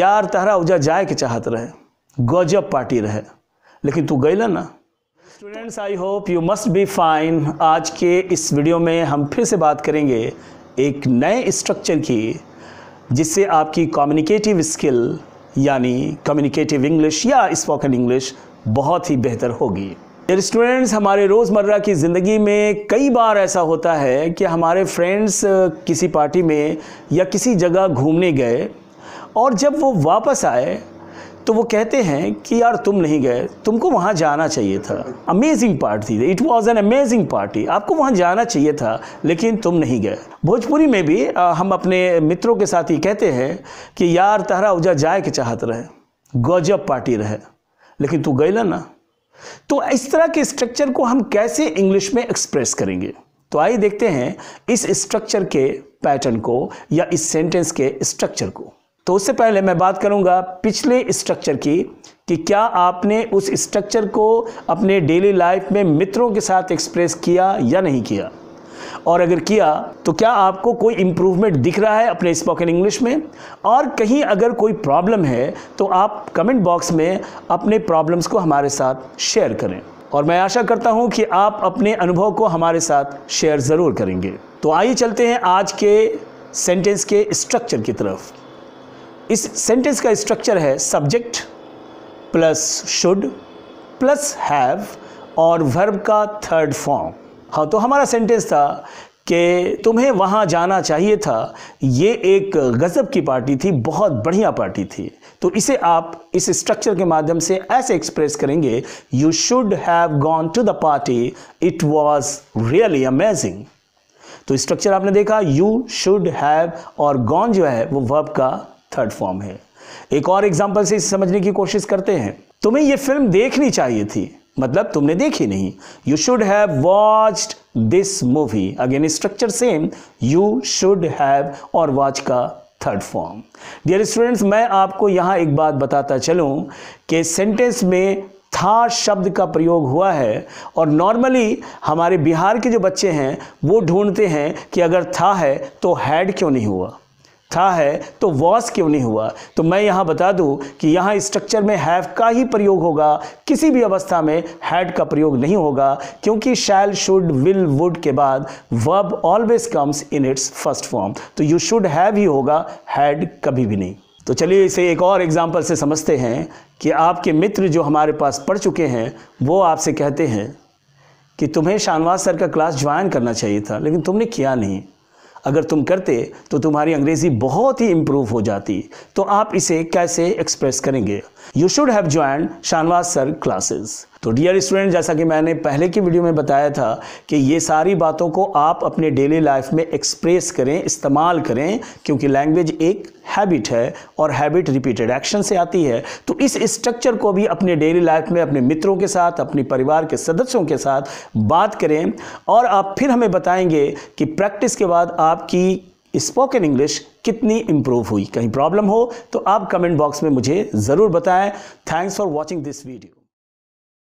यार तहरा उजा जाए के चाहत रहे गजब पार्टी रहे लेकिन तू गई ना students I hope you must be fine आज के इस वीडियो में हम फिर से बात करेंगे एक नए स्ट्रक्चर की जिससे आपकी कम्युनिकेटिव स्किल यानी कम्युनिकेटिव इंग्लिश या स्पोकन इंग्लिश बहुत ही बेहतर होगी स्टूडेंट्स हमारे रोज़मर्रा की ज़िंदगी में कई बार ऐसा होता है कि हमारे फ्रेंड्स किसी पार्टी में या किसी जगह घूमने गए और जब वो वापस आए तो वो कहते हैं कि यार तुम नहीं गए तुमको वहाँ जाना चाहिए था अमेजिंग पार्टी थी it was an amazing party आपको वहाँ जाना चाहिए था लेकिन तुम नहीं गए भोजपुरी में भी आ, हम अपने मित्रों के साथ ही कहते हैं कि यार तहरा उजा जाए के चाहत रहे गजब पार्टी रहे लेकिन तू गई ना तो इस तरह के स्ट्रक्चर को हम कैसे इंग्लिश में एक्सप्रेस करेंगे तो आइए देखते हैं इस स्ट्रक्चर के पैटर्न को या इस सेंटेंस के स्ट्रक्चर को तो उससे पहले मैं बात करूंगा पिछले स्ट्रक्चर की कि क्या आपने उस स्ट्रक्चर को अपने डेली लाइफ में मित्रों के साथ एक्सप्रेस किया या नहीं किया और अगर किया तो क्या आपको कोई इम्प्रूवमेंट दिख रहा है अपने स्पोकन इंग्लिश में और कहीं अगर कोई प्रॉब्लम है तो आप कमेंट बॉक्स में अपने प्रॉब्लम्स को हमारे साथ शेयर करें और मैं आशा करता हूं कि आप अपने अनुभव को हमारे साथ शेयर ज़रूर करेंगे तो आइए चलते हैं आज के सेंटेंस के स्ट्रक्चर की तरफ इस सेंटेंस का स्ट्रक्चर है subject plus should plus have और वर्ब का थर्ड फॉर्म हाँ तो हमारा सेंटेंस था कि तुम्हें वहाँ जाना चाहिए था ये एक गज़ब की पार्टी थी बहुत बढ़िया पार्टी थी तो इसे आप इस स्ट्रक्चर के माध्यम से ऐसे एक्सप्रेस करेंगे you should have gone to the party it was really amazing तो स्ट्रक्चर आपने देखा यू शुड हैव और गॉन जो है वो वर्ब का थर्ड फॉर्म है एक और एग्जाम्पल से समझने की कोशिश करते हैं तुम्हें यह फिल्म देखनी चाहिए थी मतलब तुमने देखी नहीं you should have watched this movie again structure same you should have और वॉच का थर्ड फॉर्म डियर स्टूडेंट्स मैं आपको यहाँ एक बात बताता चलूँ कि सेंटेंस में था शब्द का प्रयोग हुआ है और नॉर्मली हमारे बिहार के जो बच्चे हैं वो ढूंढते हैं कि अगर था है तो हैड क्यों नहीं हुआ था है तो वॉस क्यों नहीं हुआ तो मैं यहाँ बता दूँ कि यहाँ स्ट्रक्चर में हैव का ही प्रयोग होगा किसी भी अवस्था में हैड का प्रयोग नहीं होगा क्योंकि शैल शुड विल वुड के बाद verb always comes in its first form तो यू शुड हैव ही होगा हैड कभी भी नहीं तो चलिए इसे एक और एग्जाम्पल से समझते हैं कि आपके मित्र जो हमारे पास पढ़ चुके हैं वो आपसे कहते हैं कि तुम्हें शानवास सर का क्लास ज्वाइन करना चाहिए था लेकिन तुमने किया नहीं अगर तुम करते तो तुम्हारी अंग्रेज़ी बहुत ही इम्प्रूव हो जाती तो आप इसे कैसे एक्सप्रेस करेंगे you should have join Shanavas sir classes तो डियर स्टूडेंट जैसा कि मैंने पहले की वीडियो में बताया था कि ये सारी बातों को आप अपने डेली लाइफ में एक्सप्रेस करें इस्तेमाल करें क्योंकि लैंग्वेज एक हैबिट है और हैबिट रिपीटेड एक्शन से आती है तो इस स्ट्रक्चर को भी अपने डेली लाइफ में अपने मित्रों के साथ अपने परिवार के सदस्यों के साथ बात करें और आप फिर हमें बताएंगे कि प्रैक्टिस के बाद आपकी स्पोकन इंग्लिश कितनी इम्प्रूव हुई कहीं प्रॉब्लम हो तो आप कमेंट बॉक्स में मुझे ज़रूर बताएं thanks for watching this video